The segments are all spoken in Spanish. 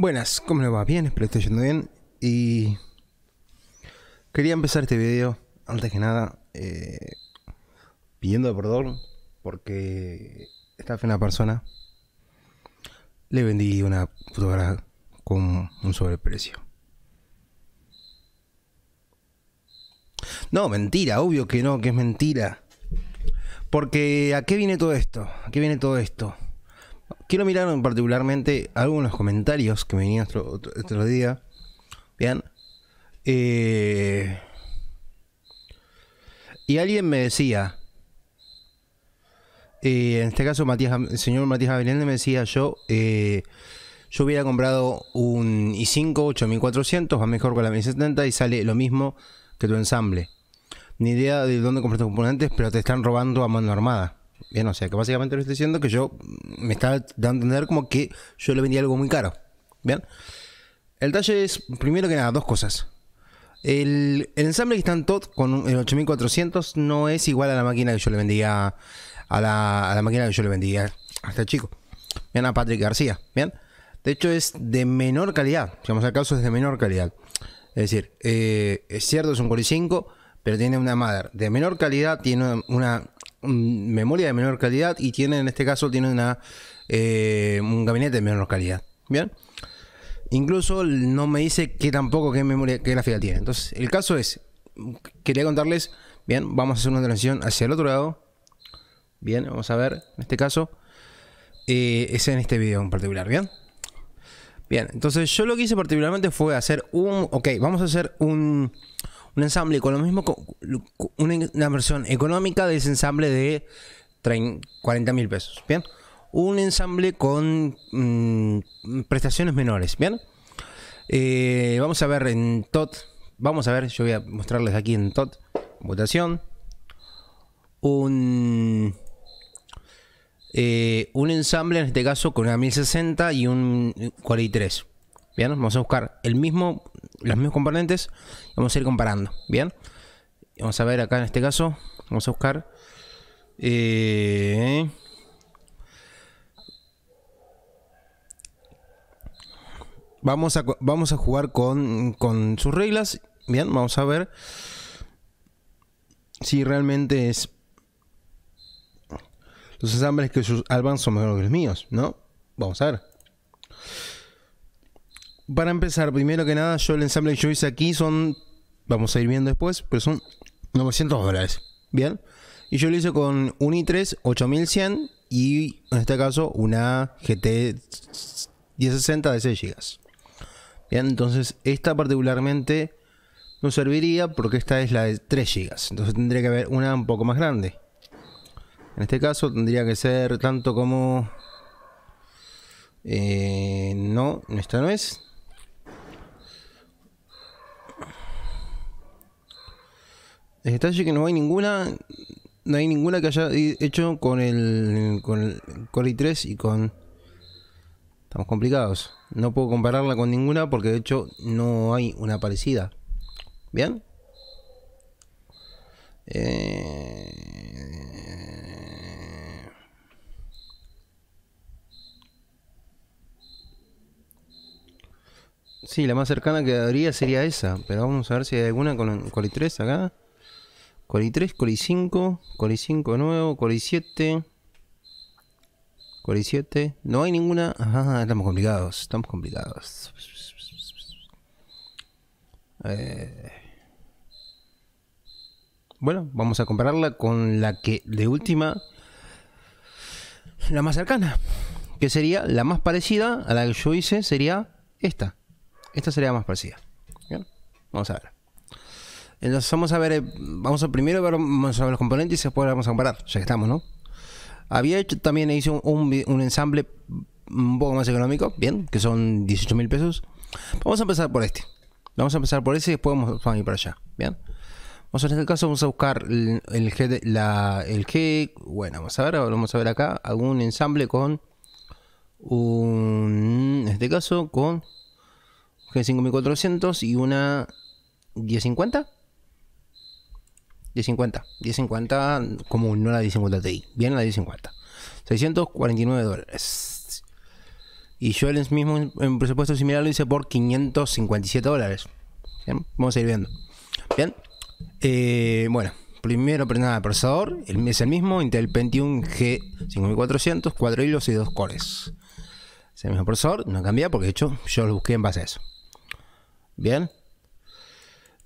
Buenas, ¿cómo le va? Bien, espero que esté yendo bien. Y quería empezar este video, antes que nada, eh, pidiendo perdón porque esta fue una persona. Le vendí una fotografía con un sobreprecio. No, mentira, obvio que no, que es mentira. Porque ¿a qué viene todo esto? ¿A qué viene todo esto? Quiero mirar particularmente algunos comentarios que me venían otro, días día. Bien. Eh, y alguien me decía, eh, en este caso Matías, el señor Matías Avelende me decía, yo, eh, yo hubiera comprado un i5 8400, va mejor con la 1070 y sale lo mismo que tu ensamble. Ni idea de dónde compraste componentes, pero te están robando a mano armada. Bien, o sea que básicamente lo estoy diciendo que yo me está dando a entender como que yo le vendía algo muy caro. Bien. El talle es, primero que nada, dos cosas. El, ensamble que está en con el 8400 no es igual a la máquina que yo le vendía. A la, máquina que yo le vendía hasta chico. Bien, a Patrick García. Bien. De hecho, es de menor calidad. Si vamos al caso, es de menor calidad. Es decir, eh, es cierto, es un 45, pero tiene una madre de menor calidad, tiene una, Mm, memoria de menor calidad y tiene, en este caso, tiene una, eh, un gabinete de menor calidad. Bien. Incluso no me dice que tampoco qué memoria, qué gráfica tiene. Entonces, el caso es, quería contarles, bien, vamos a hacer una transición hacia el otro lado. Bien, vamos a ver, en este caso, eh, es en este video en particular, ¿bien? Bien, entonces yo lo que hice particularmente fue hacer un, ok, vamos a hacer un, un ensamble con lo mismo, una, versión económica de ese ensamble de 30, 40 mil pesos, ¿bien? Un ensamble con mm, prestaciones menores, ¿bien? Eh, vamos a ver en TOT, vamos a ver, yo voy a mostrarles aquí en TOT, votación, un... Eh, un ensamble en este caso con una 1060 y un 43. ¿bien? Vamos a buscar el mismo, los mismos componentes y vamos a ir comparando, ¿bien? Vamos a ver acá en este caso, vamos a buscar... Eh, vamos, a, vamos a jugar con, sus reglas, ¿bien? Vamos a ver si realmente es... Los ensambles que sus alban son mejores que los míos, ¿no? Vamos a ver para empezar, primero que nada, yo el ensamble que yo hice aquí son, vamos a ir viendo después, pero son 900 dólares. Bien. Y yo lo hice con un i3 8100 y en este caso una GT 1060 de 6 GB. Bien, entonces esta particularmente no serviría porque esta es la de 3 GB. Entonces tendría que haber una un poco más grande. En este caso tendría que ser tanto como... Eh, no, esta no es. Detalle que no hay ninguna, no hay ninguna que haya hecho con el, con el Core i3 y con... Estamos complicados. No puedo compararla con ninguna porque de hecho no hay una parecida. ¿Bien? Eh, sí, la más cercana que habría sería esa, pero vamos a ver si hay alguna con Core i3 acá. 3, 5, 45, 5 de nuevo, 7. 47. 7. No hay ninguna. Ajá, estamos complicados. Estamos complicados. Eh. Bueno, vamos a compararla con la que de última. La más cercana. Que sería la más parecida a la que yo hice. Sería esta. Esta sería la más parecida. Vamos a ver. Entonces vamos a ver, eh, vamos a primero ver, a ver los componentes y después vamos a comparar, ya que estamos, ¿no? Había hecho, también hice un, ensamble un poco más económico, bien, que son 18 mil pesos. Vamos a empezar por este. Vamos a empezar por ese y después vamos a ir para allá, bien. Vamos a, en este caso vamos a buscar el, el G, bueno, vamos a ver, vamos a ver acá algún ensamble con un, en este caso con G5400 y una 1050. 1050. 1050 como no la 1050 Ti. Bien la 1050. 649 dólares. Y yo el mismo en presupuesto similar lo hice por 557 dólares. ¿Bien? Vamos a ir viendo. Bien. Eh, bueno, primero nada, procesador. El, es el mismo Intel 21 G5400, 4 hilos y 2 cores. Es el mismo procesador, no cambia porque de hecho yo lo busqué en base a eso. Bien.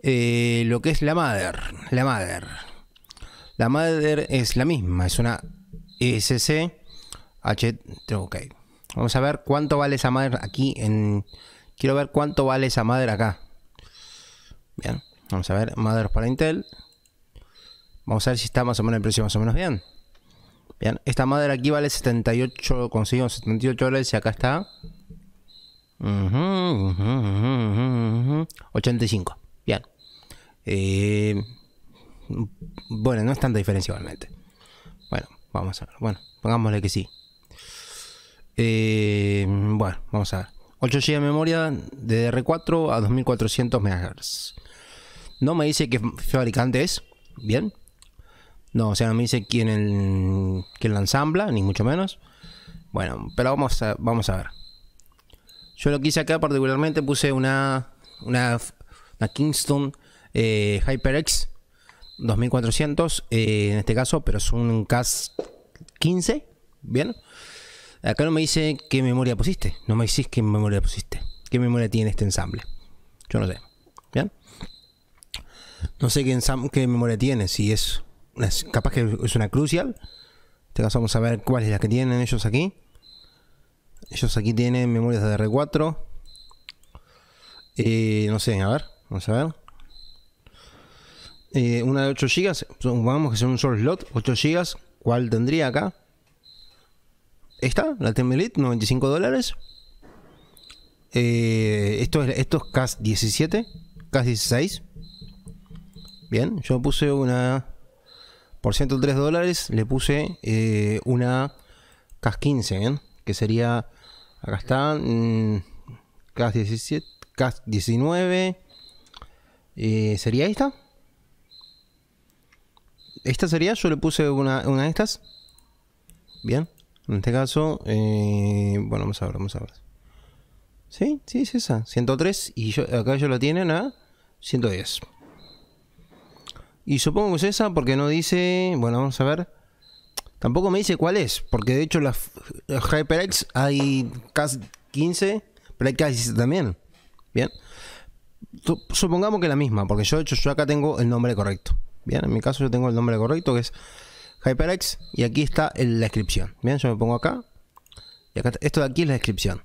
Eh, lo que es la madre La madre La Mader es la misma, es una e SCH H. Ok. Vamos a ver cuánto vale esa madre aquí en. Quiero ver cuánto vale esa madre acá. Bien, vamos a ver. madres para Intel. Vamos a ver si está más o menos el precio más o menos bien. Bien, esta madre aquí vale 78, conseguimos 78 dólares y acá está. 85. Bien. Eh, bueno, no es tanta diferencia igualmente. Bueno, vamos a ver. Bueno, pongámosle que sí. Eh, bueno, vamos a ver. 8 GB de memoria de r 4 a 2400 MHz. No me dice qué fabricante es. Bien. No, o sea, no me dice quién, la ensambla, ni mucho menos. Bueno, pero vamos a, vamos a ver. Yo lo que hice acá particularmente puse una, una Kingston eh, HyperX 2400 eh, en este caso, pero es un CAS 15, ¿bien? Acá no me dice qué memoria pusiste, no me decís qué memoria pusiste, qué memoria tiene este ensamble, yo no sé, ¿bien? No sé qué, qué memoria tiene, si es, capaz que es una crucial, en este caso vamos a ver cuál es la que tienen ellos aquí. Ellos aquí tienen memorias de R4. Eh, no sé, a ver, vamos a ver. Eh, una de 8 GB, vamos a hacer un solo slot, 8 GB, ¿cuál tendría acá? Esta, la TM 95 dólares. Eh, esto, es, esto CAS 17, CAS 16. Bien, yo puse una por 103 dólares, le puse eh, una CAS 15, ¿bien? que sería, acá está, mm, CAS 17, CAS 19. ¿Sería esta? Esta sería, yo le puse una, de estas. Bien. En este caso, eh, bueno, vamos a ver, vamos a ver. Sí, sí, es esa. 103 y acá yo lo tienen a 110. Y supongo que es esa porque no dice, bueno, vamos a ver. Tampoco me dice cuál es, porque de hecho las, HyperX hay Cas 15, pero hay también. Bien. Supongamos que es la misma, porque yo, de hecho, yo acá tengo el nombre correcto. Bien, en mi caso yo tengo el nombre correcto que es HyperX y aquí está la descripción. Bien, yo me pongo acá y acá esto de aquí es la descripción.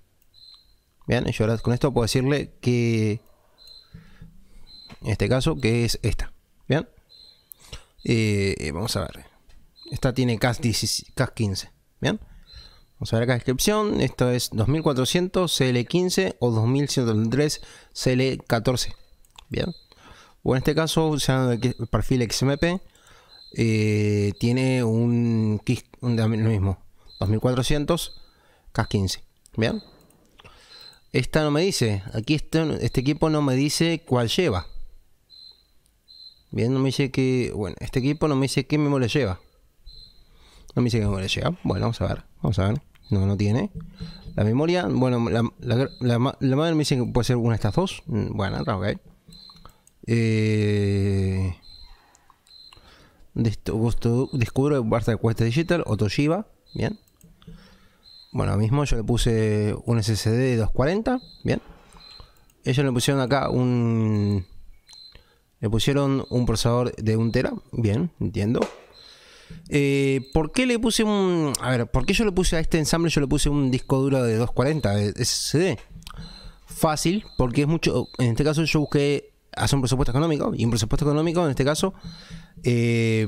Bien, yo ahora con esto puedo decirle que en este caso que es esta. Bien, eh, eh, vamos a ver. Esta tiene CAS, 15. Bien, vamos a ver acá la descripción. Esto es 2400 CL15 o 2103 CL14. Bien en este caso usando el perfil XMP eh, tiene un, un, lo mismo 2400 K15 bien esta no me dice aquí este, este, equipo no me dice cuál lleva bien no me dice que bueno este equipo no me dice qué memoria lleva no me dice qué memoria lleva bueno vamos a ver vamos a ver no no tiene la memoria bueno la, la, la madre me dice que puede ser una de estas dos mm, bueno ok eh, descubro Barça de cuesta Digital o Toshiba. Bien. Bueno, mismo yo le puse un SSD de 240. Bien. Ellos le pusieron acá un. Le pusieron un procesador de 1 tera. Bien, entiendo. Eh, ¿Por qué le puse un. A ver, ¿por qué yo le puse a este ensamble? Yo le puse un disco duro de 240 de SSD. Fácil, porque es mucho. En este caso yo busqué hace un presupuesto económico y un presupuesto económico en este caso eh,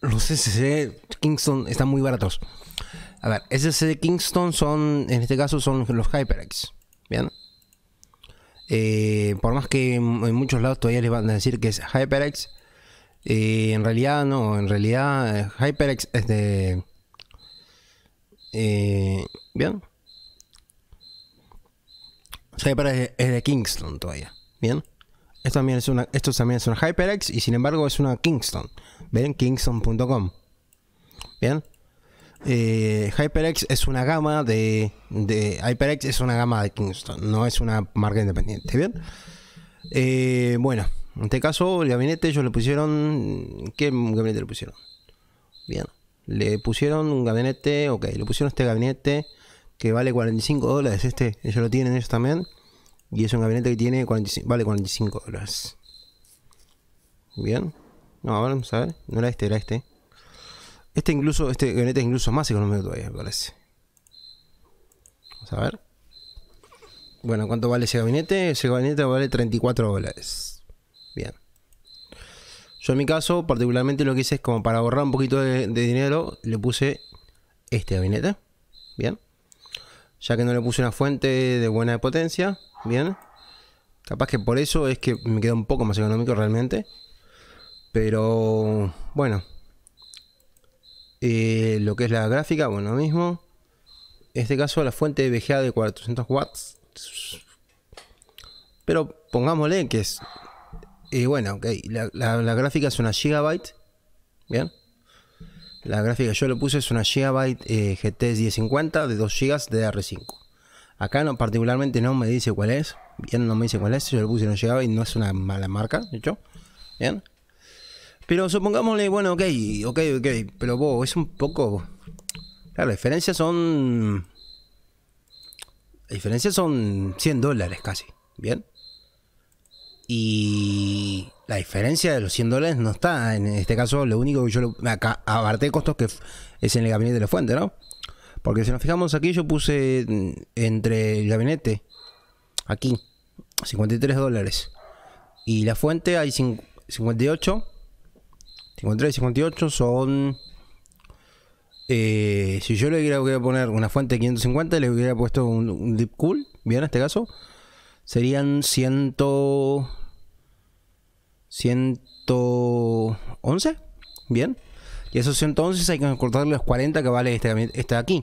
los SSD Kingston están muy baratos. A ver, de Kingston son, en este caso, son los HyperX. ¿Bien? Eh, por más que en muchos lados todavía les van a decir que es HyperX, eh, en realidad no, en realidad HyperX es de... ¿Bien? HyperX es de Kingston todavía. ¿Bien? Estos también es una, HyperX y sin embargo es una Kingston. Ven, kingston.com. Bien. Eh, HyperX es una gama de, HyperX es una gama de Kingston, no es una marca independiente. Bien. Eh, bueno, en este caso el gabinete ellos le pusieron ¿qué gabinete le pusieron? Bien. Le pusieron un gabinete, ok, le pusieron este gabinete que vale 45 dólares este, ellos lo tienen ellos también. Y es un gabinete que tiene 45, vale 45 dólares. Bien. No, vamos a ver. No era este, era este. Este incluso, este gabinete es incluso más económico todavía, me parece. Vamos a ver. Bueno, ¿cuánto vale ese gabinete? Ese gabinete vale 34 dólares. Bien. Yo en mi caso, particularmente lo que hice es como para ahorrar un poquito de dinero, le puse este gabinete. Bien. Ya que no le puse una fuente de buena potencia, Bien. Capaz que por eso es que me queda un poco más económico realmente. Pero bueno. Eh, lo que es la gráfica, bueno, mismo. En este caso la fuente VGA de 400 watts. Pero pongámosle que es... y eh, bueno, ok. La, gráfica es una gigabyte. Bien. La gráfica yo le puse es una Gigabyte eh, GT 1050 de 2 gigas de R5. Acá no, particularmente no me dice cuál es. Bien, no me dice cuál es. Yo le puse y no llegaba y no es una mala marca, de hecho. Bien. Pero supongámosle, bueno, ok, ok, ok. Pero vos, es un poco. la diferencias son. La diferencia son 100 dólares casi. Bien. Y la diferencia de los 100 dólares no está. En este caso, lo único que yo lo, acá, costos que es en el gabinete de la fuente, ¿no? Porque si nos fijamos aquí, yo puse mm, entre el gabinete, aquí, 53 dólares. Y la fuente hay 58. 53 y 58 son... Eh, si yo le hubiera poner una fuente de 550, le hubiera puesto un, Deep Cool, bien en este caso, serían 100... 111, bien. Y esos 111 hay que cortar los 40 que vale este, este de aquí.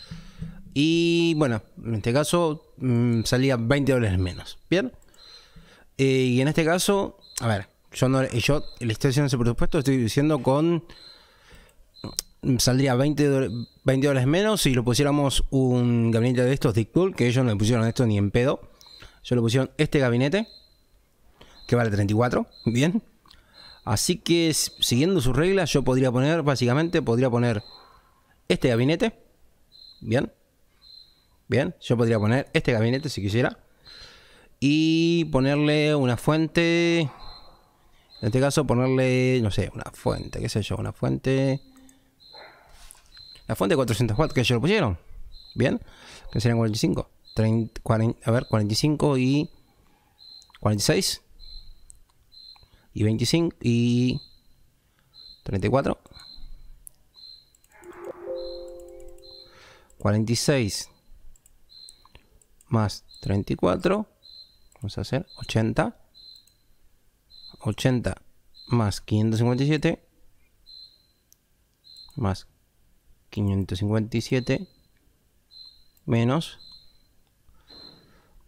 Y bueno, en este caso mm, salía 20 dólares menos. ¿Bien? Eh, y en este caso, a ver, yo no eh, yo le estoy haciendo ese presupuesto, estoy diciendo con. Mm, saldría 20, 20 dólares menos si lo pusiéramos un gabinete de estos de que ellos no le pusieron esto ni en pedo. Yo le pusieron este gabinete, que vale 34, bien. Así que siguiendo sus reglas, yo podría poner, básicamente, podría poner este gabinete, bien Bien, yo podría poner este gabinete si quisiera. Y ponerle una fuente. En este caso, ponerle, no sé, una fuente, qué sé yo, una fuente. La fuente 404 que ellos lo pusieron. Bien, que serían 45. 30, a ver, 45 y 46 y 25 y 34 46 más 34, vamos a hacer 80, 80 más 557, más 557, menos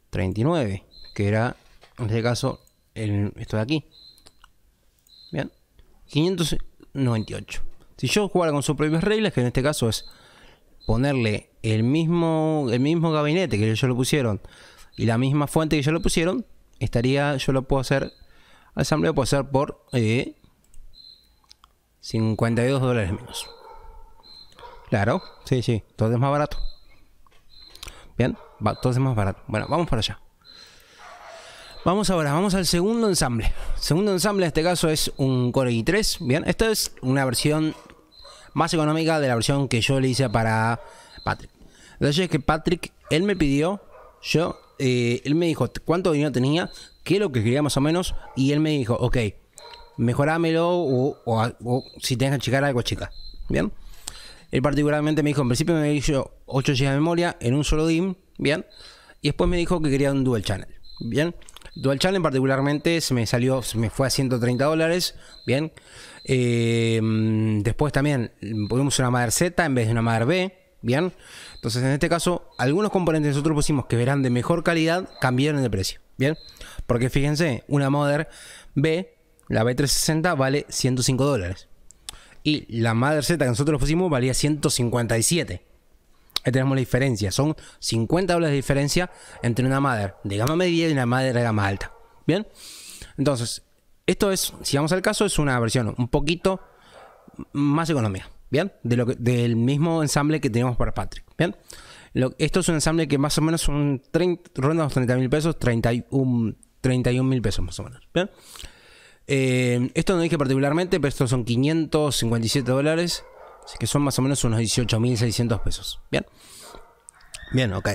39, que era, en este caso, esto de aquí. Bien, 598. Si yo jugara con sus propias reglas, que en este caso es ponerle el mismo, el mismo gabinete que ellos lo pusieron y la misma fuente que ellos lo pusieron, estaría, yo lo puedo hacer, ensamble puedo hacer por 52 eh, dólares menos. Claro, sí, sí, todo es más barato. Bien, va, todo es más barato. Bueno, vamos para allá. Vamos ahora, vamos al segundo ensamble. Segundo ensamble, en este caso es un Core i3. Bien, esto es una versión más económica de la versión que yo le hice para Patrick. Entonces es que Patrick, él me pidió, yo, eh, él me dijo cuánto dinero tenía, qué es lo que quería más o menos, y él me dijo, ok, mejorámelo o, si tenés que achicar algo, chica. Bien. Él particularmente me dijo, en principio me hizo 8 GB de memoria en un solo DIM, bien. Y después me dijo que quería un dual channel, bien. Dual Challenge particularmente se me salió, se me fue a 130 dólares, bien. Eh, después también pusimos una madre Z en vez de una madre B, bien. Entonces en este caso, algunos componentes que nosotros pusimos que verán de mejor calidad cambiaron de precio, bien. Porque fíjense, una mother B, la B360 vale 105 dólares. Y la Mother Z que nosotros pusimos valía 157 Ahí tenemos la diferencia. Son 50 dólares de diferencia entre una madre de gama media y una madre de gama alta. Bien. Entonces, esto es, si vamos al caso, es una versión un poquito más económica. Bien. De lo del mismo ensamble que tenemos para Patrick. Bien. esto es un ensamble que más o menos son 30, ronda 30 mil pesos, 31 mil pesos más o menos. Bien. Eh, esto no dije particularmente, pero estos son 557 dólares Así que son más o menos unos 18.600 pesos. Bien. Bien, ok.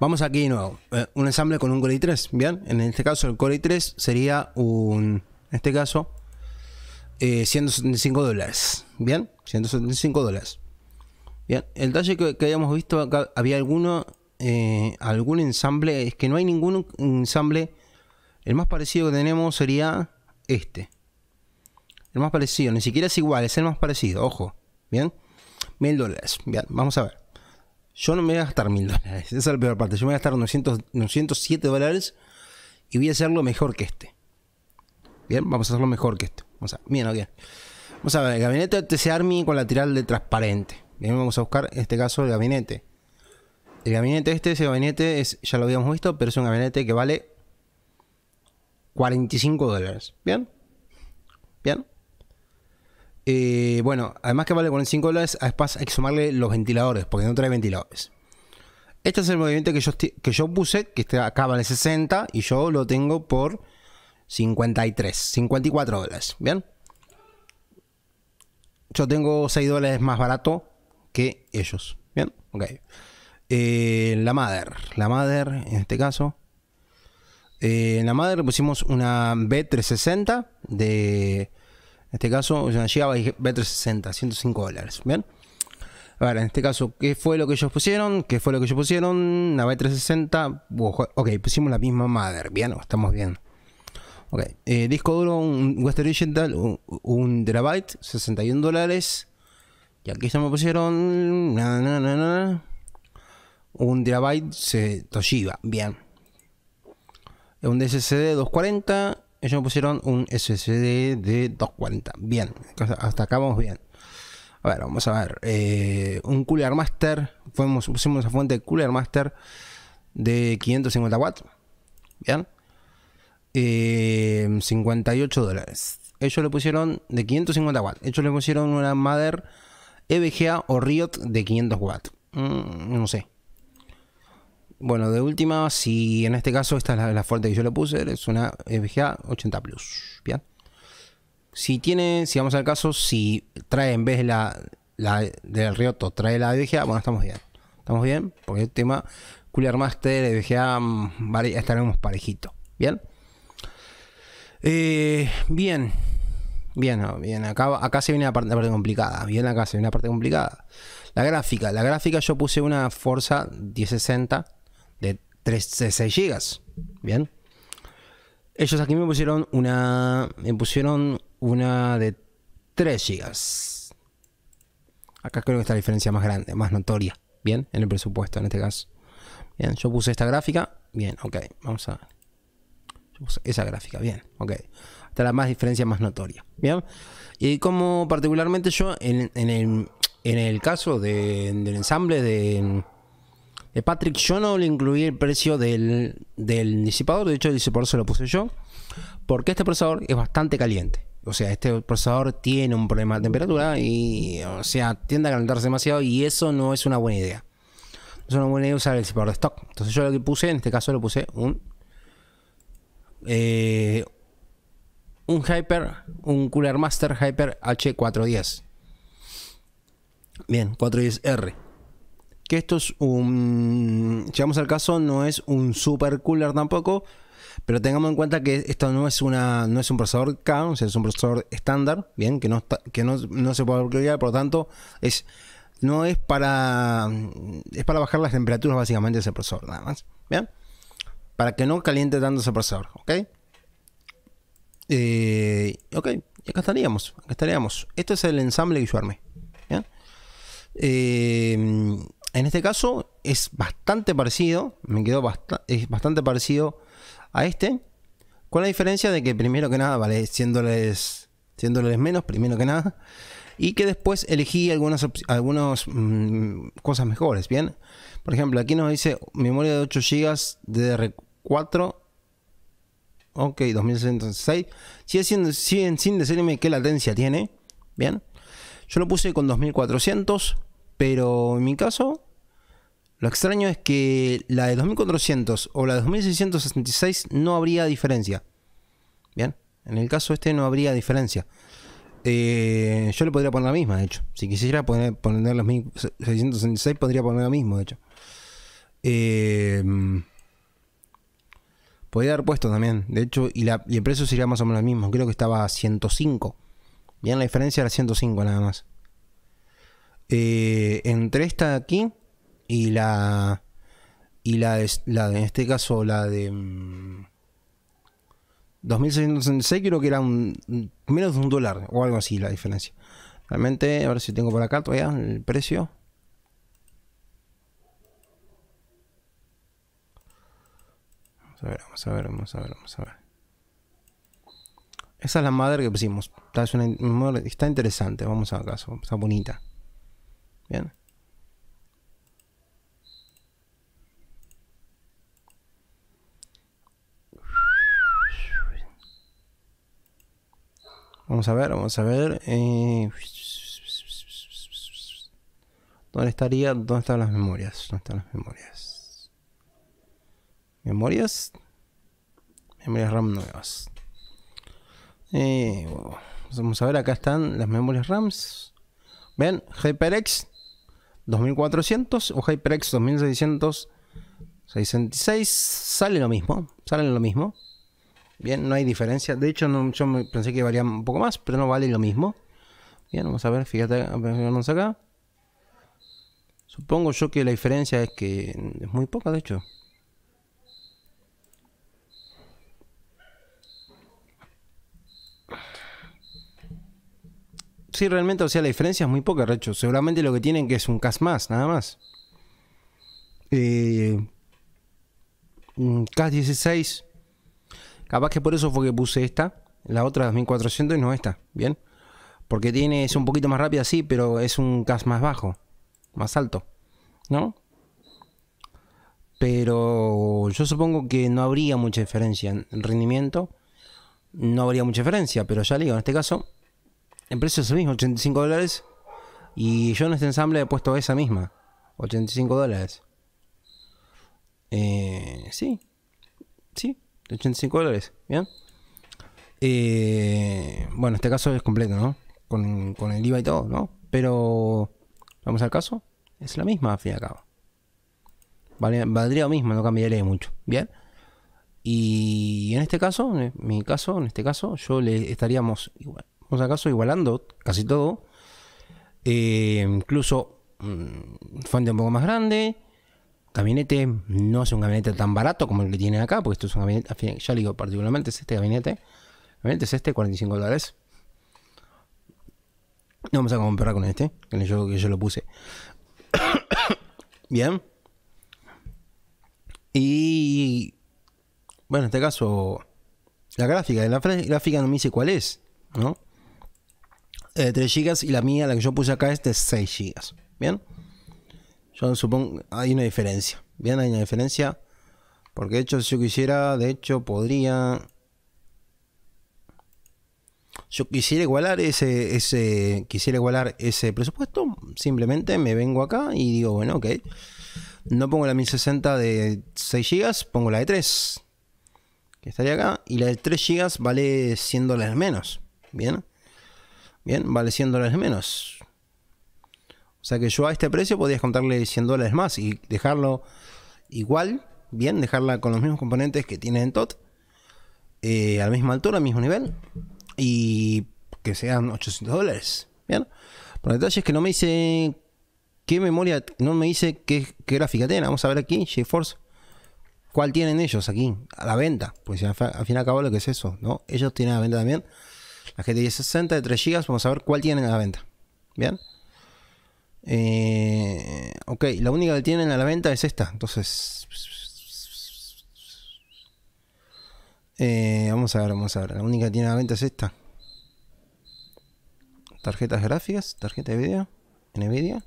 Vamos aquí de nuevo. Eh, un ensamble con un Core i3. Bien. En este caso, el Core i3 sería un. En este caso, 175 eh, dólares. Bien. 175 dólares. Bien. El talle que, que habíamos visto acá, había alguno. Eh, algún ensamble. Es que no hay ningún ensamble. El más parecido que tenemos sería este. El más parecido. Ni siquiera es igual. Es el más parecido. Ojo. ¿bien? Mil dólares, bien, vamos a ver. Yo no me voy a gastar mil dólares, esa es la peor parte. Yo me voy a gastar 907 dólares y voy a hacerlo mejor que este. Bien, vamos a hacerlo mejor que este. Vamos a, bien, Vamos a ver, el gabinete de TC Army con lateral de transparente. Bien, vamos a buscar en este caso el gabinete. El gabinete este, ese gabinete es, ya lo habíamos visto, pero es un gabinete que vale 45 dólares. Bien, bien. Eh, bueno, además que vale 5 dólares, hay que sumarle los ventiladores, porque no trae ventiladores. Este es el movimiento que yo, que yo puse, que está acá vale 60 y yo lo tengo por 53, 54 dólares. ¿Bien? Yo tengo 6 dólares más barato que ellos. ¿Bien? Ok. Eh, la madre, La madre, en este caso. Eh, en la Mother pusimos una B360 de en este caso, una b 360, 105 dólares. ¿Bien? ver, en este caso, ¿qué fue lo que ellos pusieron? ¿Qué fue lo que ellos pusieron? Una B360. Ok, pusimos la misma madre. Bien, estamos bien. Ok, eh, disco duro, un Western Digital, un, terabyte, 61 dólares. Y aquí se me pusieron. un terabyte se, Toshiba. Bien. Un DSCD, 240 ellos me pusieron un SSD de 240. Bien, hasta acá vamos bien. A ver, vamos a ver. Eh, un Cooler Master. Fuimos, pusimos esa fuente Cooler Master de 550 watts. Bien. 58 eh, dólares. Ellos le pusieron de 550 watts. Ellos le pusieron una Mother EVGA o Riot de 500 watts. Mm, no sé. Bueno, de última, si en este caso esta es la, fuerte que yo le puse, es una FGA 80 Plus. Bien. Si tiene, si vamos al caso, si trae en vez de la, la del Rioto, trae la FGA, bueno, estamos bien. Estamos bien, porque el tema Cooler Master, FGA, mm, estaremos parejito. Bien. Eh, bien. Bien, bien, acá, acá se viene la parte, complicada. Bien, acá se viene la parte complicada. La gráfica, la gráfica yo puse una Forza 1060 de 6 gigas. Bien. Ellos aquí me pusieron una. Me pusieron una de 3 gigas. Acá creo que está la diferencia más grande, más notoria. Bien, en el presupuesto en este caso. Bien, yo puse esta gráfica. Bien, ok. Vamos a. esa gráfica. Bien, ok. Está la más diferencia más notoria. Bien. Y como particularmente yo, en, el, en el caso del ensamble de Patrick, yo no le incluí el precio del, disipador, de hecho el disipador se lo puse yo, porque este procesador es bastante caliente. O sea, este procesador tiene un problema de temperatura y, o sea, tiende a calentarse demasiado y eso no es una buena idea. No es una buena idea usar el disipador de stock. Entonces yo lo que puse, en este caso lo puse un... Eh, un Hyper, un Cooler Master Hyper H410. Bien, 410R esto es un. Llegamos al caso, no es un super cooler tampoco. Pero tengamos en cuenta que esto no es una. no es un procesador K, o es un procesador estándar, bien, que no que no, no se puede bloquear, por lo tanto, es. No es para. Es para bajar las temperaturas básicamente ese procesador, nada más. ¿Bien? Para que no caliente tanto ese procesador, ¿ok? Eh, ok, y acá estaríamos. Acá estaríamos. Esto es el ensamble que yo armé. ¿bien? Eh, en este caso es bastante parecido, me quedó es bastante parecido a este, con la diferencia de que primero que nada vale siéndoles dólares, menos, primero que nada, y que después elegí algunas, algunas mm, cosas mejores, ¿bien? Por ejemplo, aquí nos dice memoria de 8 GB DDR4, ok, 2606, sigue siendo, sin decirme qué latencia tiene, ¿bien? Yo lo puse con 2400 pero en mi caso, lo extraño es que la de 2400 o la de 2666 no habría diferencia. Bien, en el caso este no habría diferencia. Eh, yo le podría poner la misma, de hecho. Si quisiera poner, poner los 1666, podría poner la misma, de hecho. Eh, podría haber puesto también, de hecho, y, la, y el precio sería más o menos el mismo. Creo que estaba a 105. Bien, la diferencia era 105 nada más. Eh, entre esta de aquí y la. Y la de, en este caso, la de. 2666 mm, creo que era un, mm, menos de un dólar o algo así la diferencia. Realmente, a ver si tengo por acá todavía el precio. Vamos a ver, vamos a ver, vamos a ver, vamos a ver. Esa es la madre que pusimos. Está, interesante, vamos a ver, está bonita. Vamos a ver, vamos a ver. Eh, ¿Dónde estaría? ¿Dónde están las memorias? ¿Dónde están las memorias? ¿Memorias? Memorias RAM nuevas. Eh, vamos a ver, acá están las memorias RAMs. ¿Ven? HyperX 2400 o HyperX 2666 sale lo mismo, salen lo mismo. Bien, no hay diferencia. De hecho, no, yo pensé que valía un poco más, pero no vale lo mismo. Bien, vamos a ver, fíjate, vamos acá. Supongo yo que la diferencia es que es muy poca, de hecho. realmente, o sea, la diferencia es muy poca, Recho. Seguramente lo que tienen que es un CAS más, nada más. Eh, cas 16. Capaz que por eso fue que puse esta. La otra 2400 y no esta, ¿bien? Porque tiene, es un poquito más rápida, sí, pero es un CAS más bajo, más alto, ¿no? Pero yo supongo que no habría mucha diferencia en rendimiento. No habría mucha diferencia, pero ya le digo, en este caso el precio es el mismo, 85 dólares. Y yo en este ensamble he puesto esa misma, 85 dólares. Eh, sí, sí, 85 dólares, ¿bien? Eh, bueno, este caso es completo, ¿no? Con, el IVA y todo, ¿no? Pero, vamos al caso, es la misma, al fin y al cabo. valdría lo mismo, no cambiaría mucho, ¿bien? Y en este caso, en mi caso, en este caso, yo le estaríamos igual acaso, igualando casi todo. Eh, incluso mm, fuente un poco más grande. Gabinete, no es un gabinete tan barato como el que tiene acá, porque esto es un gabinete, ya digo, particularmente es este gabinete. Gabinete es este, 45 dólares. No vamos a comparar con este, que yo, lo puse. Bien. Y bueno, en este caso, la gráfica, de la gráfica no me dice cuál es, ¿no? De 3 GB y la mía, la que yo puse acá, es de 6 GB. ¿Bien? Yo supongo, hay una diferencia. ¿Bien? Hay una diferencia. Porque de hecho, si yo quisiera, de hecho, podría... Yo quisiera igualar ese, ese, quisiera igualar ese presupuesto. Simplemente me vengo acá y digo, bueno, ok. No pongo la 1060 de 6 GB, pongo la de 3. Que estaría acá. Y la de 3 GB vale 100 dólares menos. Bien. Bien, vale 100 dólares menos. O sea que yo a este precio podía contarle 100 dólares más y dejarlo igual, bien, dejarla con los mismos componentes que tiene en TOT, eh, a la misma altura, al mismo nivel, y que sean 800 dólares. Bien, pero el detalle es que no me dice qué memoria, no me dice qué, gráfica tiene. Vamos a ver aquí, GeForce, cuál tienen ellos aquí a la venta, pues al fin y al cabo lo que es eso, ¿no? Ellos tienen a la venta también la gt 60 de 3 GB, vamos a ver cuál tienen a la venta. ¿Bien? Eh, ok, la única que tienen a la venta es esta. Entonces... Eh, vamos a ver, vamos a ver. La única que tiene a la venta es esta. Tarjetas gráficas, tarjeta de video, NVIDIA.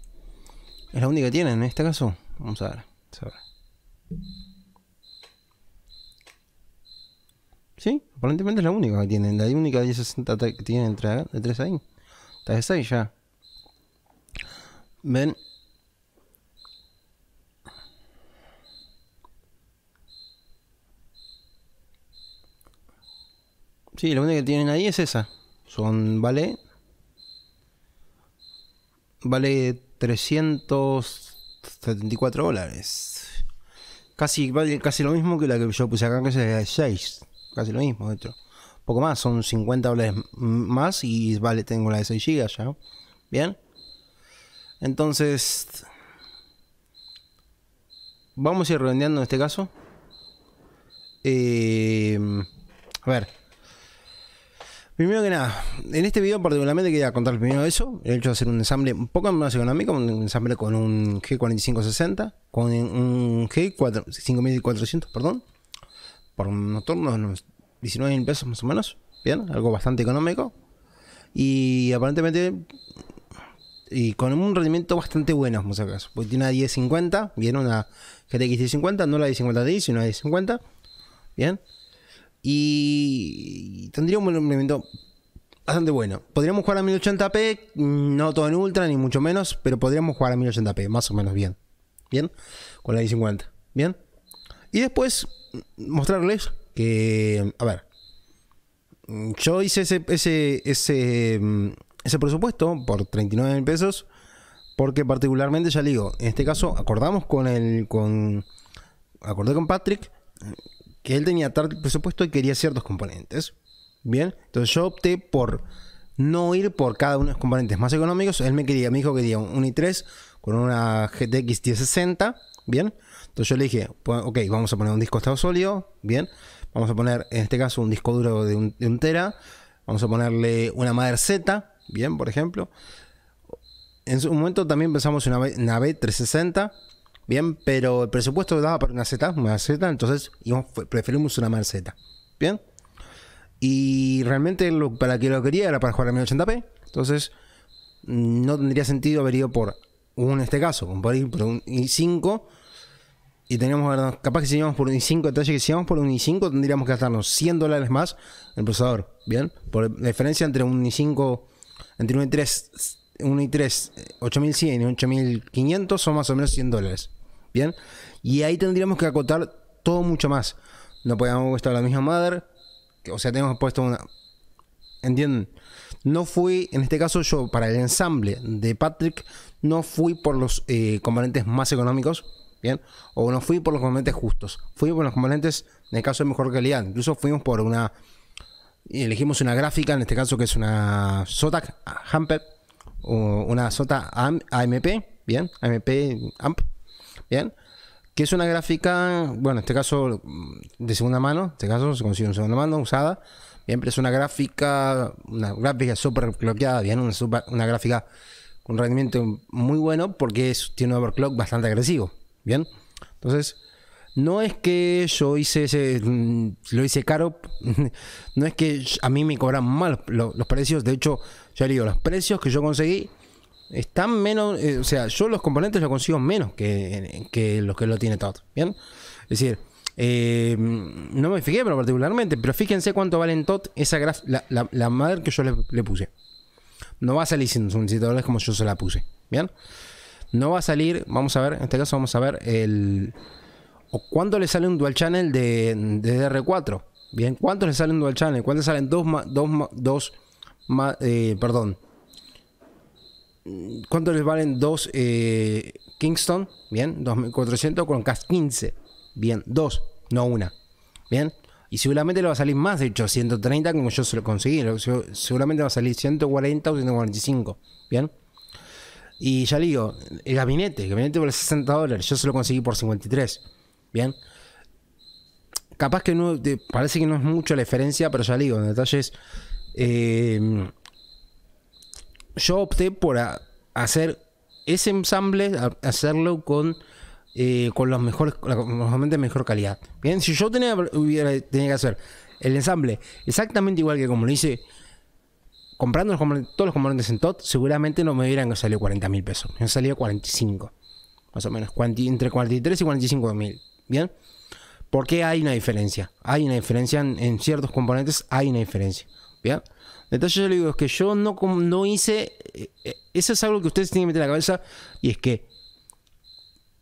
Es la única que tienen en este caso. Vamos a ver. Sí, aparentemente es la única que tienen. La única 1060 que tienen entre de 3 ahí. Está de 6 ya. Ven. Sí, la única que tienen ahí es esa. Son, vale. Vale 374 dólares. Casi, casi lo mismo que la que yo puse acá, que es de 6 casi lo mismo, de Poco más, son 50 dólares más y vale, tengo la de 6 GB ya. Bien. Entonces, vamos a ir redondeando en este caso. Em, a ver. Primero que nada, en este video particularmente quería contar primero eso, el hecho de hacer un ensamble un poco más económico, un ensamble con un G4560, con un G5400, perdón, por nocturno, unos 19 mil pesos más o menos, bien, algo bastante económico. Y aparentemente, y con un rendimiento bastante bueno, vamos a porque tiene una 1050, bien, una GTX 1050, no la 1050 Ti, sino la 1050, bien. Y tendría un rendimiento bastante bueno. Podríamos jugar a 1080p, no todo en ultra, ni mucho menos, pero podríamos jugar a 1080p, más o menos bien. ¿Bien? Con la 1050. ¿Bien? Y después mostrarles que, a ver, yo hice ese, ese, ese, presupuesto por 39 mil pesos porque particularmente, ya digo, en este caso acordamos con el, con, acordé con Patrick que él tenía tal presupuesto y quería ciertos componentes. Bien, entonces yo opté por no ir por cada uno de los componentes más económicos. Él me quería, me dijo quería un i3 con una GTX 1060, bien, entonces yo le dije, ok, vamos a poner un disco estado sólido, bien. Vamos a poner, en este caso, un disco duro de un, tera. Vamos a ponerle una madre Z, bien, por ejemplo. En su momento también pensamos una, B360, bien, pero el presupuesto daba para una Z, una Z, entonces preferimos una marzeta, bien. Y realmente para que lo quería era para jugar a 1080p, entonces mm, no tendría sentido haber ido por, un, en este caso, por un i5 y teníamos, capaz que si íbamos por un i5 detalle que si íbamos por un i5 tendríamos que gastarnos 100 dólares más el procesador, ¿bien? Por la diferencia entre un i5, entre un i3, un 3 8100 y 8500 son más o menos 100 dólares, ¿bien? Y ahí tendríamos que acotar todo mucho más. No podíamos gastar la misma madre, o sea, tenemos puesto una... ¿Entienden? No fui, en este caso yo, para el ensamble de Patrick, no fui por los eh, componentes más económicos, o no fui por los componentes justos, fui por los componentes, en el caso de mejor calidad, incluso fuimos por una, y elegimos una gráfica, en este caso que es una Sota Hamper, una SOTA AMP, ¿bien? AMP AMP, ¿bien? Que es una gráfica, bueno, en este caso de segunda mano, en este caso se consigue una segunda mano, usada, ¿bien? Pero es una gráfica, una gráfica super bloqueada, ¿bien? Una, gráfica con rendimiento muy bueno porque tiene un overclock bastante agresivo, Bien. Entonces, no es que yo hice ese, mm, lo hice caro, no es que a mí me cobran mal los, precios, de hecho, ya digo, los precios que yo conseguí están menos, eh, o sea, yo los componentes los consigo menos que, los que lo tiene Todd, ¿bien? Es decir, eh, no me fijé pero particularmente, pero fíjense cuánto vale en Todd esa graf, la, madre que yo le, puse. No va a salir sin dólares como yo se la puse, ¿bien? No va a salir, vamos a ver, en este caso vamos a ver el... ¿O cuánto le sale un dual channel de, de DR4? Bien, ¿cuánto le sale un dual channel? ¿Cuánto le salen dos, más, dos, más, dos eh, perdón? ¿Cuánto les valen dos eh, Kingston? Bien, 2400 con CAS 15. Bien, dos, no una. Bien, y seguramente le va a salir más de hecho, 130 como yo se lo conseguí. Seguramente va a salir 140 o 145. Bien. Y ya digo, el gabinete, el gabinete por 60 dólares, yo se lo conseguí por 53. Bien. Capaz que no, parece que no es mucho la diferencia, pero ya digo, en detalles. Eh, yo opté por hacer ese ensamble, hacerlo con, eh, con los mejores, normalmente mejor calidad. Bien, si yo tenía, hubiera, tenía que hacer el ensamble exactamente igual que como lo hice comprando todos los componentes en TOT, seguramente no me hubieran salido 40 mil pesos. Me han salido 45, más o menos, entre 43 y 45 mil. ¿Bien? Porque hay una diferencia. Hay una diferencia en, ciertos componentes, hay una diferencia. ¿Bien? Detalle yo le digo, es que yo no, no hice... Eh, eh, eso es algo que ustedes tienen que meter en la cabeza y es que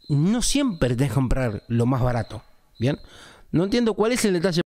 no siempre tenés que comprar lo más barato. ¿Bien? No entiendo cuál es el detalle.